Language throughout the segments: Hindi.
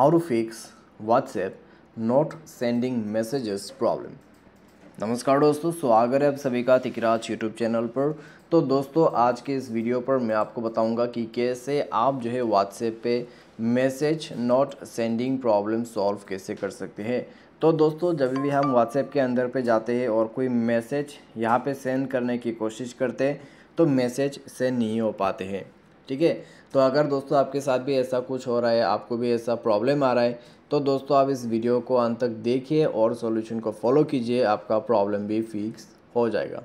how to fix WhatsApp not sending messages problem नमस्कार दोस्तों स्वागत है आप सभी का तिकराज यूट्यूब चैनल पर तो दोस्तों आज के इस वीडियो पर मैं आपको बताऊंगा कि कैसे आप जो है व्हाट्सएप पे message not sending problem solve कैसे कर सकते हैं तो दोस्तों जब भी हम व्हाट्सएप के अंदर पे जाते हैं और कोई मैसेज यहाँ पे सेंड करने की कोशिश करते हैं तो मैसेज सेंड नहीं हो पाते हैं ठीक है तो अगर दोस्तों आपके साथ भी ऐसा कुछ हो रहा है आपको भी ऐसा प्रॉब्लम आ रहा है तो दोस्तों आप इस वीडियो को अंत तक देखिए और सॉल्यूशन को फॉलो कीजिए आपका प्रॉब्लम भी फिक्स हो जाएगा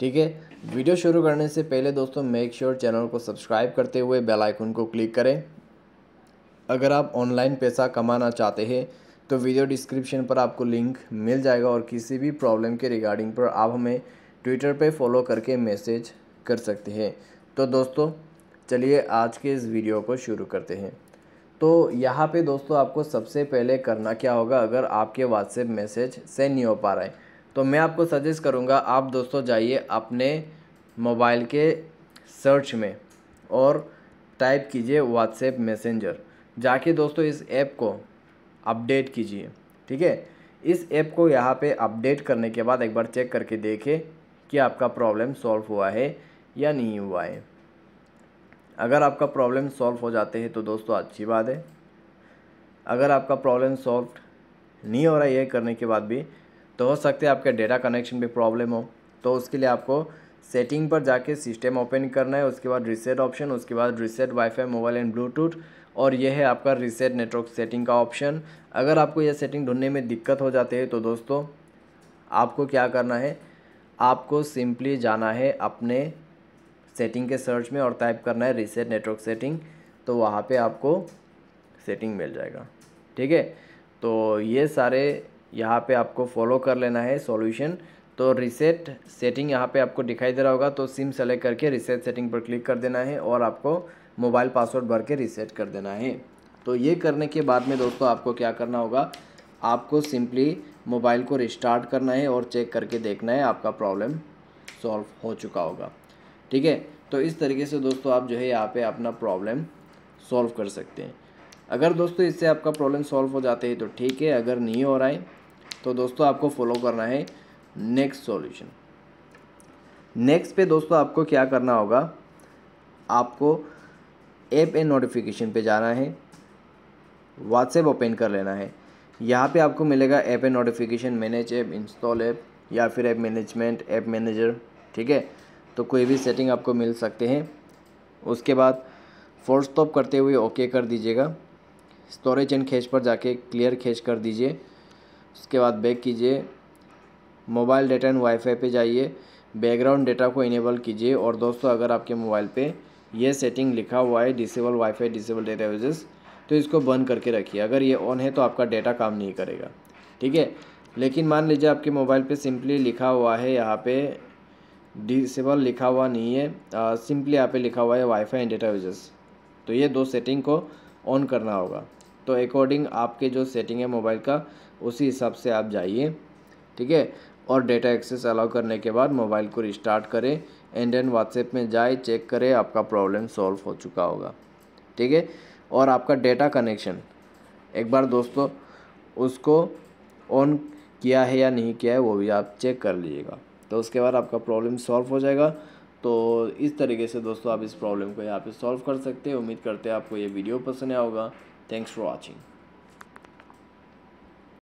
ठीक है वीडियो शुरू करने से पहले दोस्तों मेक श्योर चैनल को सब्सक्राइब करते हुए बेल आइकन को क्लिक करें अगर आप ऑनलाइन पैसा कमाना चाहते हैं तो वीडियो डिस्क्रिप्शन पर आपको लिंक मिल जाएगा और किसी भी प्रॉब्लम के रिगार्डिंग पर आप हमें ट्विटर पर फॉलो करके मैसेज कर सकते हैं तो दोस्तों चलिए आज के इस वीडियो को शुरू करते हैं तो यहाँ पे दोस्तों आपको सबसे पहले करना क्या होगा अगर आपके व्हाट्सएप मैसेज सेंड नहीं हो पा रहा है तो मैं आपको सजेस्ट करूँगा आप दोस्तों जाइए अपने मोबाइल के सर्च में और टाइप कीजिए व्हाट्सएप मैसेंजर जाके दोस्तों इस ऐप को अपडेट कीजिए ठीक है इस ऐप को यहाँ पे अपडेट करने के बाद एक बार चेक करके देखें कि आपका प्रॉब्लम सॉल्व हुआ है या नहीं हुआ है अगर आपका प्रॉब्लम सॉल्व हो जाते हैं तो दोस्तों अच्छी बात है अगर आपका प्रॉब्लम सॉल्व नहीं हो रहा है ये करने के बाद भी तो हो सकता है आपके डेटा कनेक्शन भी प्रॉब्लम हो तो उसके लिए आपको सेटिंग पर जाके सिस्टम ओपन करना है उसके बाद रिसेट ऑप्शन उसके बाद reset wifi mobile and bluetooth और यह है आपका रिसेट नेटवर्क सेटिंग का ऑप्शन अगर आपको यह सेटिंग ढूंढने में दिक्कत हो जाती है तो दोस्तों आपको क्या करना है आपको सिंपली जाना है अपने सेटिंग के सर्च में और टाइप करना है रीसेट नेटवर्क सेटिंग तो वहाँ पे आपको सेटिंग मिल जाएगा ठीक है तो ये सारे यहाँ पे आपको फॉलो कर लेना है सॉल्यूशन तो रीसेट सेटिंग यहाँ पे आपको दिखाई दे रहा होगा तो सिम सेलेक्ट करके रीसेट सेटिंग पर क्लिक कर देना है और आपको मोबाइल पासवर्ड भर के रीसेट कर देना है तो ये करने के बाद में दोस्तों आपको क्या करना होगा आपको सिंपली मोबाइल को रिस्टार्ट करना है और चेक करके देखना है आपका प्रॉब्लम सॉल्व हो चुका होगा ठीक है तो इस तरीके से दोस्तों आप जो है यहाँ पे अपना प्रॉब्लम सॉल्व कर सकते हैं अगर दोस्तों इससे आपका प्रॉब्लम सॉल्व हो जाते हैं तो ठीक है अगर नहीं हो रहा है तो दोस्तों आपको फॉलो करना है नेक्स्ट सॉल्यूशन नेक्स्ट पे दोस्तों आपको क्या करना होगा आपको ऐप एंड नोटिफिकेशन पे जाना है व्हाट्सएप ओपन कर लेना है यहाँ पे आपको मिलेगा app and notification manage app install app या फिर ऐप मैनेजमेंट ऐप मैनेजर ठीक है तो कोई भी सेटिंग आपको मिल सकते हैं उसके बाद फोर्स स्टॉप करते हुए ओके कर दीजिएगा स्टोरेज एंड खेच पर जाके क्लियर खेच कर दीजिए उसके बाद बैक कीजिए मोबाइल डेटा एंड वाईफाई पे जाइए बैकग्राउंड डेटा को इनेबल कीजिए और दोस्तों अगर आपके मोबाइल पे ये सेटिंग लिखा हुआ है disable wifi disable data usage तो इसको बंद करके रखिए अगर ये ऑन है तो आपका डेटा काम नहीं करेगा ठीक है लेकिन मान लीजिए आपके मोबाइल पे सिंपली लिखा हुआ है यहाँ पे डिसेबल लिखा हुआ नहीं है सिंपली यहाँ पे लिखा हुआ है वाईफाई एंड डेटा यूजर्स तो ये दो सेटिंग को ऑन करना होगा तो अकॉर्डिंग आपके जो सेटिंग है मोबाइल का उसी हिसाब से आप जाइए ठीक है और डेटा एक्सेस अलाउ करने के बाद मोबाइल को रिस्टार्ट करें एंड देन व्हाट्सएप में जाए चेक करें आपका प्रॉब्लम सॉल्व हो चुका होगा ठीक है और आपका डेटा कनेक्शन एक बार दोस्तों उसको ऑन किया है या नहीं किया है वो भी आप चेक कर लीजिएगा तो उसके बाद आपका प्रॉब्लम सॉल्व हो जाएगा तो इस तरीके से दोस्तों आप इस प्रॉब्लम को यहाँ पे सॉल्व कर सकते हैं उम्मीद करते हैं आपको ये वीडियो पसंद आया होगा थैंक्स फॉर वॉचिंग